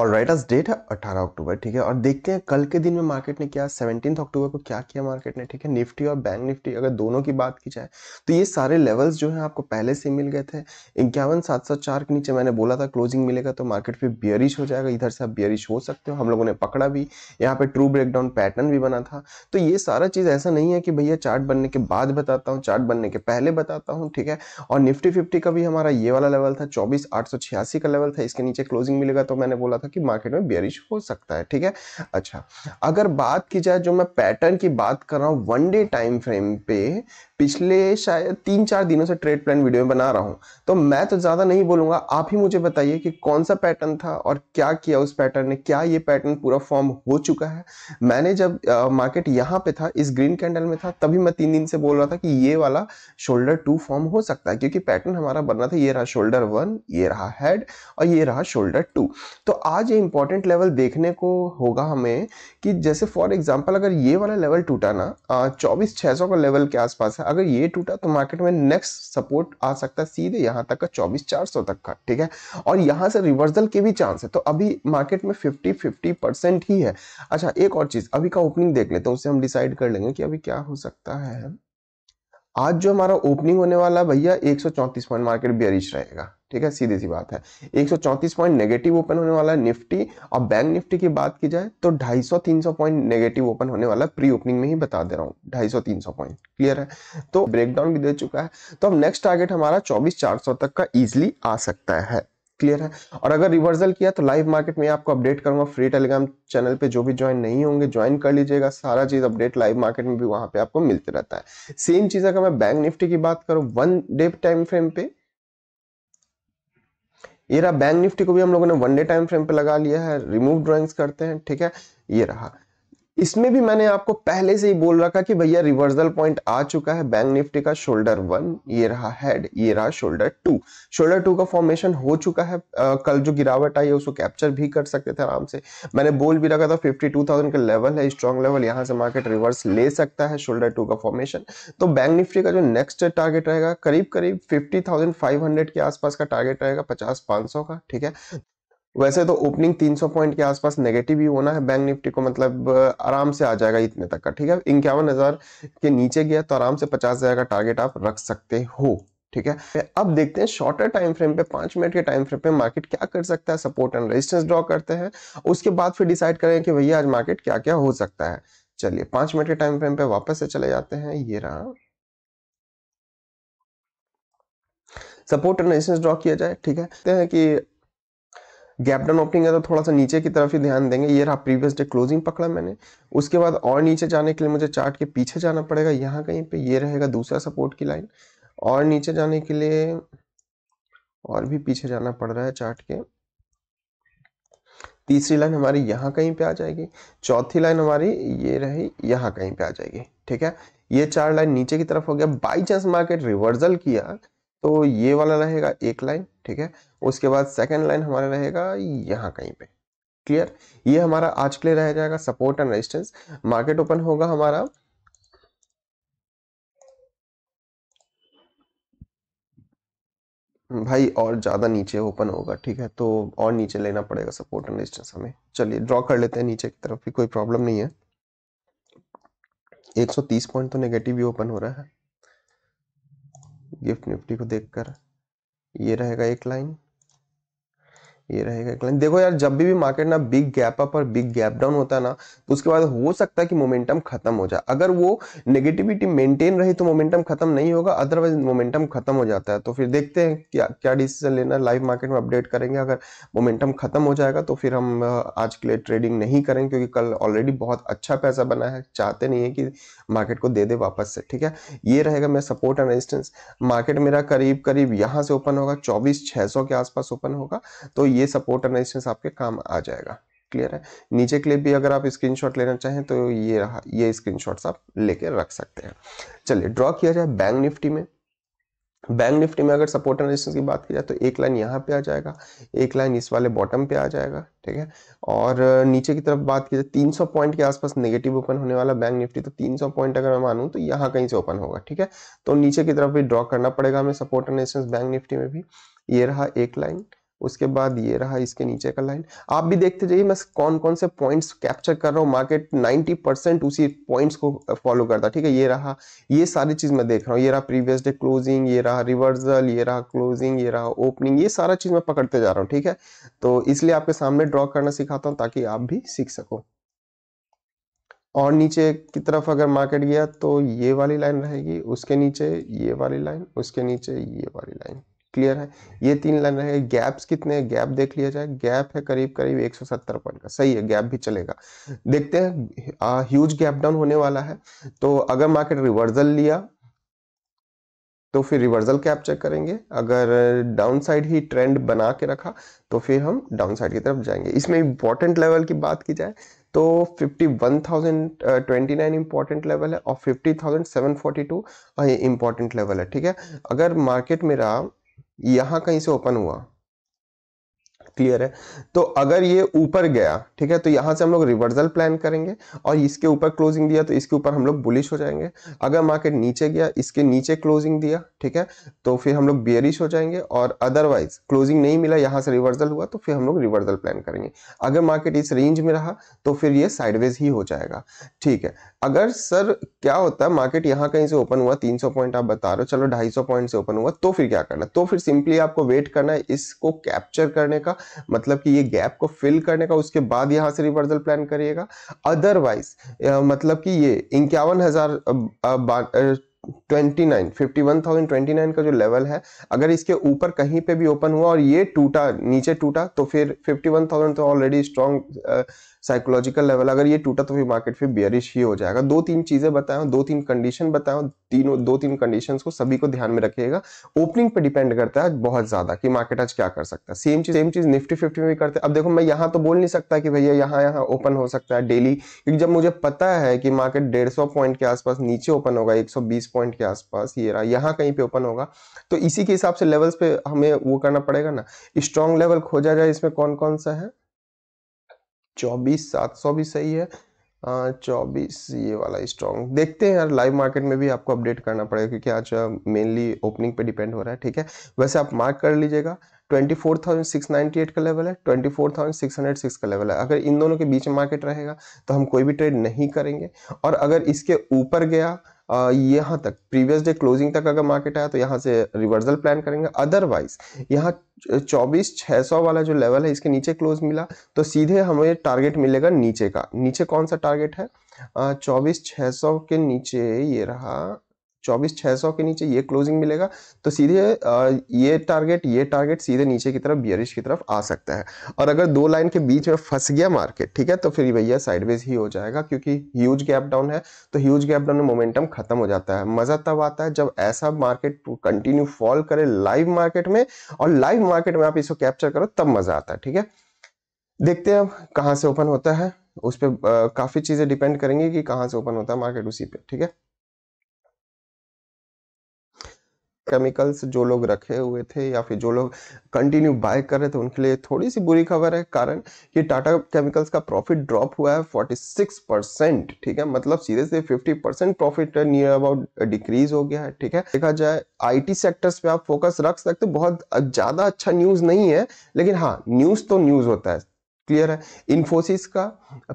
और writers date है अठारह अक्टूबर ठीक है और देखते हैं कल के दिन में मार्केट ने क्या सेवेंटीन अक्टूबर को क्या किया मार्केट ने ठीक है निफ्टी और बैंक निफ्टी अगर दोनों की बात की जाए तो ये सारे लेवल्स जो है आपको पहले से मिल गए थे इक्यावन सात सौ चार के नीचे मैंने बोला था क्लोजिंग मिलेगा तो मार्केट फिर बियरिश हो जाएगा इधर से आप बियरिश हो सकते हो हम लोगों ने पकड़ा भी यहाँ पे ट्रू ब्रेकडाउन पैटर्न भी बना था तो ये सारा चीज़ ऐसा नहीं है कि भैया चार्ट बनने के बाद बताता हूँ चार्ट बनने के पहले बताता हूँ ठीक है और निफ्टी फिफ्टी का भी हमारा ये वाला लेवल था चौबीस आठ सौ छियासी का लेवल था इसके नीचे क्लोजिंग मिलेगा तो मैंने बोला था कि मार्केट में बेरिश हो सकता है ठीक है अच्छा अगर बात की जाए जो मैं पैटर्न की बात कर रहा हूँ वन डे टाइम फ्रेम पे पिछले शायद तीन चार दिनों से ट्रेड प्लान वीडियो में बना रहा हूं तो मैं तो ज़्यादा नहीं बोलूंगा आप ही मुझे बताइए कि कौन सा पैटर्न था और क्या किया उस पैटर्न ने क्या ये पैटर्न पूरा फॉर्म हो चुका है मैंने जब मार्केट यहां पे था इस ग्रीन कैंडल में था तभी मैं तीन दिन से बोल रहा था कि ये वाला शोल्डर टू फॉर्म हो सकता है क्योंकि पैटर्न हमारा बनना था ये रहा शोल्डर वन ये रहा हेड और ये रहा शोल्डर टू तो आज ये इंपॉर्टेंट लेवल देखने को होगा हमें कि जैसे फॉर एग्जाम्पल अगर ये वाला लेवल टूटा ना चौबीस छह का लेवल के आसपास है अगर ये टूटा तो मार्केट में नेक्स्ट सपोर्ट आ सकता है सीधे यहाँ तक का चौबीस चार सौ तक का ठीक है और यहाँ से रिवर्सल के भी चांस है तो अभी मार्केट में फिफ्टी फिफ्टी परसेंट ही है अच्छा एक और चीज़ अभी का ओपनिंग देख लेते हैं उससे हम डिसाइड कर लेंगे कि अभी क्या हो सकता है आज जो हमारा ओपनिंग होने वाला भैया 134 पॉइंट मार्केट बेरिश रहेगा ठीक है सीधी सी बात है 134 पॉइंट नेगेटिव ओपन होने वाला है निफ्टी और बैंक निफ्टी की बात की जाए तो 250-300 पॉइंट नेगेटिव ओपन होने वाला प्री ओपनिंग में ही बता दे रहा हूँ 250-300 पॉइंट क्लियर है तो ब्रेकडाउन भी दे चुका है तो अब नेक्स्ट टारगेट हमारा चार सौ तक का इजिली आ सकता है क्लियर है और अगर रिवर्सल किया तो लाइव मार्केट में आपको अपडेट करूंगा फ्री टेलीग्राम चैनल पे जो भी ज्वाइन नहीं होंगे ज्वाइन कर लीजिएगा सारा चीज अपडेट लाइव मार्केट में भी वहां पे आपको मिलते रहता है सेम चीज अगर मैं बैंक निफ्टी की बात करूं वन डे टाइम फ्रेम पे ये रहा बैंक निफ्टी को भी हम लोगों ने वन डे टाइम फ्रेम पे लगा लिया है रिमूव ड्रॉइंग्स करते हैं ठीक है ये रहा इसमें भी मैंने आपको पहले से ही बोल रखा कि भैया रिवर्सल पॉइंट आ चुका है बैंक निफ्टी का शोल्डर वन ये रहा हेड ये रहा शोल्डर टू शोल्डर टू का फॉर्मेशन हो चुका है आ, कल जो गिरावट आई है उसको कैप्चर भी कर सकते थे आराम से मैंने बोल भी रखा था 52,000 का लेवल है स्ट्रॉन्ग लेवल यहां से मार्केट रिवर्स ले सकता है शोल्डर टू का फॉर्मेशन तो बैंक निफ्टी का जो नेक्स्ट टारगेट रहेगा करीब करीब फिफ्टी के आसपास का टारगेट रहेगा पचास पांच का ठीक है वैसे तो ओपनिंग 300 पॉइंट के आसपास नेगेटिव ही होना है बैंक निफ्टी को मतलब आराम से आ जाएगा इतने तक का ठीक है इक्यावन हज़ार के नीचे गया तो आराम से पचास हज़ार का टारगेट आप रख सकते हो ठीक है अब देखते हैं शॉर्टर टाइम फ्रेम पे पांच मिनट के टाइम फ्रेम पे मार्केट क्या कर सकता है सपोर्ट एंड रेजिस्टेंस ड्रॉ करते हैं उसके बाद फिर डिसाइड करें कि भैया आज मार्केट क्या क्या हो सकता है चलिए पांच मिनट के टाइम फ्रेम पे वापस से चले जाते हैं ये रहा सपोर्ट एंड रेजिस्टेंस ड्रॉ किया जाए ठीक है कि गैप डाउन ओपनिंग है तो थोड़ा सा नीचे की तरफ ही ध्यान देंगे ये रहा प्रीवियस डे क्लोजिंग पकड़ा मैंने उसके बाद और नीचे जाने के लिए मुझे चार्ट के पीछे जाना पड़ेगा यहाँ कहीं पे ये रहेगा दूसरा सपोर्ट की लाइन और नीचे जाने के लिए और भी पीछे जाना पड़ रहा है चार्ट के तीसरी लाइन हमारी यहाँ कहीं पे आ जाएगी चौथी लाइन हमारी ये रही यहाँ कहीं पे आ जाएगी ठीक है ये चार लाइन नीचे की तरफ हो गया बाई चांस मार्केट रिवर्सल किया तो ये वाला रहेगा एक लाइन ठीक है उसके बाद सेकेंड लाइन हमारा रहेगा यहाँ कहीं पे क्लियर ये हमारा आज के लिए रह जाएगा support and resistance market open होगा हमारा भाई और ज़्यादा नीचे ओपन होगा ठीक है तो और नीचे लेना पड़ेगा सपोर्ट एंड रेजिस्टेंस हमें चलिए ड्रॉ कर लेते हैं नीचे की तरफ भी कोई प्रॉब्लम नहीं है 130 पॉइंट तो नेगेटिव ही ओपन हो रहा है गिफ्ट निफ्टी को देखकर ये रहेगा एक लाइन ये रहेगा लाइन देखो यार जब भी भी मार्केट ना बिग गैप अप और बिग गैप डाउन होता है ना तो उसके बाद हो सकता है कि मोमेंटम खत्म हो जाए अगर वो नेगेटिविटी मेंटेन रही तो मोमेंटम खत्म नहीं होगा अदरवाइज मोमेंटम खत्म हो जाता है तो फिर देखते हैं क्या क्या डिसीजन लेना लाइव मार्केट में अपडेट करेंगे अगर मोमेंटम खत्म हो जाएगा तो फिर हम आज के लिए ट्रेडिंग नहीं करेंगे क्योंकि कल ऑलरेडी बहुत अच्छा पैसा बना है चाहते नहीं है कि मार्केट को दे दे वापस से ठीक है ये रहेगा मेरा सपोर्ट एंड रेजिस्टेंस मार्केट मेरा करीब करीब यहाँ से ओपन होगा चौबीस सौ के आसपास ओपन होगा तो ये सपोर्ट रेजिस्टेंस आपके काम आ जाएगा क्लियर है नीचे के लिए भी अगर आप स्क्रीनशॉट लेना चाहें तो ये रहा ये स्क्रीन आप लेके रख सकते हैं चलिए ड्रॉ किया जाए बैंक निफ्टी में बैंक निफ्टी में अगर सपोर्ट एंड रेजिस्टेंस की बात की जाए तो एक लाइन यहाँ पे आ जाएगा एक लाइन इस वाले बॉटम पे आ जाएगा ठीक है और नीचे की तरफ बात की जाए 300 पॉइंट के आसपास नेगेटिव ओपन होने वाला बैंक निफ्टी तो 300 पॉइंट अगर मैं मानूँ तो यहाँ कहीं से ओपन होगा ठीक है तो नीचे की तरफ भी ड्रॉ करना पड़ेगा हमें support and resistance bank Nifty में भी ये रहा एक लाइन उसके बाद ये रहा इसके नीचे का लाइन आप भी देखते जाइए मैं कौन कौन से पॉइंट्स कैप्चर कर रहा हूँ मार्केट 90 परसेंट उसी पॉइंट्स को फॉलो करता ठीक है ये रहा ये सारी चीज़ मैं देख रहा हूँ ये रहा प्रीवियस डे क्लोजिंग ये रहा रिवर्सल ये रहा क्लोजिंग ये रहा ओपनिंग ये सारा चीज़ मैं पकड़ते जा रहा हूँ ठीक है तो इसलिए आपके सामने ड्रॉ करना सिखाता हूँ ताकि आप भी सीख सको और नीचे की तरफ अगर मार्केट गया तो ये वाली लाइन रहेगी उसके नीचे ये वाली लाइन उसके नीचे ये वाली लाइन क्लियर है ये तीन लाइन रहे गैप्स कितने है? गैप देख लिया जाए गैप है करीब करीब 170 पॉइंट का सही है गैप भी चलेगा देखते हैं ह्यूज गैप डाउन होने वाला है तो अगर मार्केट रिवर्सल लिया तो फिर रिवर्सल कैप चेक करेंगे अगर डाउन साइड ही ट्रेंड बना के रखा तो फिर हम डाउन साइड की तरफ जाएंगे इसमें इंपॉर्टेंट लेवल की बात की जाए तो 51,029 इंपॉर्टेंट लेवल है और 50,742 थाउजेंड इंपॉर्टेंट लेवल है ठीक है अगर मार्केट मेरा यहाँ कहीं से ओपन हुआ क्लियर है तो अगर ये ऊपर गया ठीक है तो यहाँ से हम लोग रिवर्सल प्लान करेंगे और इसके ऊपर क्लोजिंग दिया तो इसके ऊपर हम लोग बुलिश हो जाएंगे अगर मार्केट नीचे गया इसके नीचे क्लोजिंग दिया ठीक है तो फिर हम लोग बियरिश हो जाएंगे और अदरवाइज क्लोजिंग नहीं मिला यहाँ से रिवर्सल हुआ तो फिर हम लोग रिवर्सल प्लान करेंगे अगर मार्केट इस रेंज में रहा तो फिर ये साइडवेज ही हो जाएगा ठीक है अगर सर क्या होता है मार्केट यहाँ कहीं से ओपन हुआ 300 पॉइंट आप बता रहे हो चलो 250 पॉइंट से ओपन हुआ तो फिर क्या करना तो फिर सिंपली आपको वेट करना है इसको कैप्चर करने का मतलब कि ये गैप को फिल करने का उसके बाद यहाँ से रिवर्सल प्लान करिएगा अदरवाइज मतलब कि ये इक्यावन हजार twenty fifty one thousand twenty nine का जो लेवल है अगर इसके ऊपर कहीं पे भी ओपन हुआ और ये टूटा नीचे टूटा तो फिर फिफ्टी वन थाउजेंड तो ऑलरेडी स्ट्रॉन्ग साइकोलॉजिकल लेवल अगर ये टूटा तो फिर मार्केट फिर बियरिश ही हो जाएगा दो तीन चीज़ें बताओ दो तीन कंडीशन बताया तीनों दो तीन कंडीशंस को सभी को ध्यान में रखिएगा ओपनिंग पे डिपेंड करता है बहुत ज़्यादा कि मार्केट आज क्या कर सकता है सेम चीज़ सेम चीज़ निफ्टी फिफ्टी में भी करते हैं अब देखो मैं यहाँ तो बोल नहीं सकता कि भैया यहाँ यहाँ ओपन हो सकता है डेली क्योंकि जब मुझे पता है कि मार्केट डेढ़ पॉइंट के आसपास नीचे ओपन होगा एक पॉइंट परसेंट के आसपास ये रहा यहाँ कहीं पे ओपन होगा तो इसी के हिसाब से लेवल्स पे हमें वो करना पड़ेगा ना स्ट्रॉन्ग लेवल खोजा जाए इसमें कौन कौन सा है चौबीस सात सौ भी सही है चौबीस ये वाला स्ट्रॉन्ग देखते हैं यार लाइव मार्केट में भी आपको अपडेट करना पड़ेगा क्योंकि आज मेनली ओपनिंग पे डिपेंड हो रहा है ठीक है वैसे आप मार्क कर लीजिएगा 24,698 का लेवल है 24,606 का लेवल है अगर इन दोनों के बीच मार्केट रहेगा तो हम कोई भी ट्रेड नहीं करेंगे और अगर इसके ऊपर गया यहाँ तक प्रीवियस डे क्लोजिंग तक अगर मार्केट आया तो यहाँ से रिवर्सल प्लान करेंगे अदरवाइज यहाँ चौबीस छः सौ वाला जो लेवल है इसके नीचे क्लोज मिला तो सीधे हमें टारगेट मिलेगा नीचे का नीचे कौन सा टारगेट है चौबीस छः सौ के नीचे ये रहा चौबीस छः सौ के नीचे ये क्लोजिंग मिलेगा तो सीधे ये टारगेट ये टारगेट सीधे नीचे की तरफ बियरिश की तरफ आ सकता है और अगर दो लाइन के बीच में फंस गया मार्केट ठीक है तो फिर भैया साइडवेज ही हो जाएगा क्योंकि ह्यूज गैप डाउन है तो ह्यूज गैप डाउन में मोमेंटम खत्म हो जाता है मज़ा तब आता है जब ऐसा मार्केट कंटिन्यू फॉल करे लाइव मार्केट में और लाइव मार्केट में आप इसको कैप्चर करो तब मज़ा आता है ठीक है देखते हैं अब कहाँ से ओपन होता है उस पर काफ़ी चीज़ें डिपेंड करेंगी कि कहाँ से ओपन होता है मार्केट उसी पे ठीक है केमिकल्स जो लोग रखे हुए थे या फिर जो लोग कंटिन्यू बाय कर रहे थे उनके लिए थोड़ी सी बुरी खबर है कारण कि टाटा केमिकल्स का प्रॉफिट ड्रॉप हुआ है 46 परसेंट ठीक है मतलब सीधे से 50 percent profit near about decrease हो गया है ठीक है देखा जाए आईटी सेक्टर्स पे आप फोकस रख सकते बहुत ज़्यादा अच्छा न्यूज़ नहीं है लेकिन हाँ न्यूज़ तो न्यूज़ होता है क्लियर है इन्फोसिस का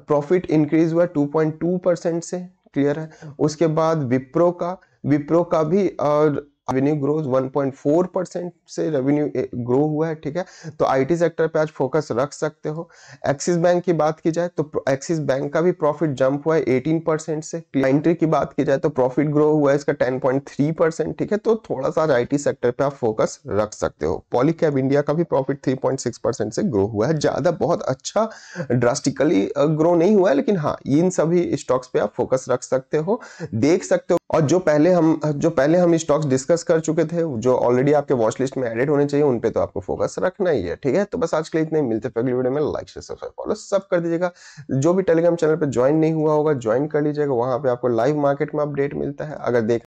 प्रॉफिट इंक्रीज हुआ टू परसेंट से क्लियर है उसके बाद विप्रो का विप्रो का भी और रेवेन्यू ग्रोथ 1.4 परसेंट से रेवेन्यू ग्रो हुआ है ठीक है तो आईटी सेक्टर पे आज फोकस रख सकते हो एक्सिस बैंक की बात की जाए तो एक्सिस बैंक का भी प्रॉफिट जंप हुआ है 18 परसेंट से एंट्री की बात की जाए तो प्रॉफिट ग्रो हुआ है इसका 10.3 परसेंट ठीक है तो थोड़ा सा आई सेक्टर पर आप फोकस रख सकते हो पॉलीकैब इंडिया का भी प्रॉफिट थ्री से ग्रो हुआ है ज्यादा बहुत अच्छा ड्रास्टिकली ग्रो नहीं हुआ है लेकिन हाँ इन सभी स्टॉक्स पे आप फोकस रख सकते हो देख सकते हो और जो पहले हम जो पहले हम स्टॉक्स डिस्कस कर चुके थे जो ऑलरेडी आपके वॉच लिस्ट में एडेड होने चाहिए उन पे तो आपको फोकस रखना ही है ठीक है तो बस आज के लिए इतने मिलते अगली वीडियो में लाइक शेयर सब्सक्राइब फॉलो सब कर दीजिएगा जो भी टेलीग्राम चैनल पर ज्वाइन नहीं हुआ होगा ज्वाइन कर लीजिएगा वहां पर आपको लाइव मार्केट में अपडेट मिलता है अगर देख